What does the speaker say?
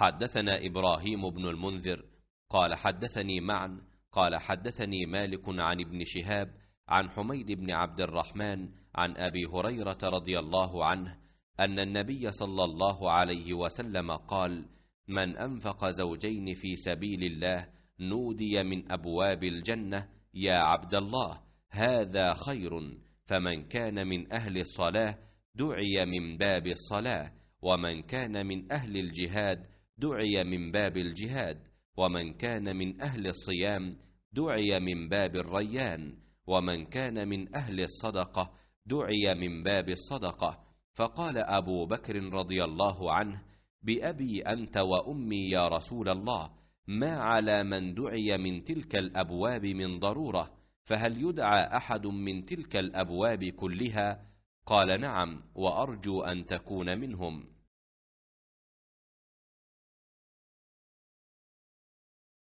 حدثنا إبراهيم بن المنذر قال حدثني معا قال حدثني مالك عن ابن شهاب عن حميد بن عبد الرحمن عن أبي هريرة رضي الله عنه أن النبي صلى الله عليه وسلم قال من أنفق زوجين في سبيل الله نودي من أبواب الجنة يا عبد الله هذا خير فمن كان من أهل الصلاة دعي من باب الصلاة ومن كان من أهل الجهاد دعي من باب الجهاد ومن كان من اهل الصيام دعي من باب الريان ومن كان من اهل الصدقه دعي من باب الصدقه فقال ابو بكر رضي الله عنه بابي انت وامي يا رسول الله ما على من دعي من تلك الابواب من ضروره فهل يدعى احد من تلك الابواب كلها قال نعم وارجو ان تكون منهم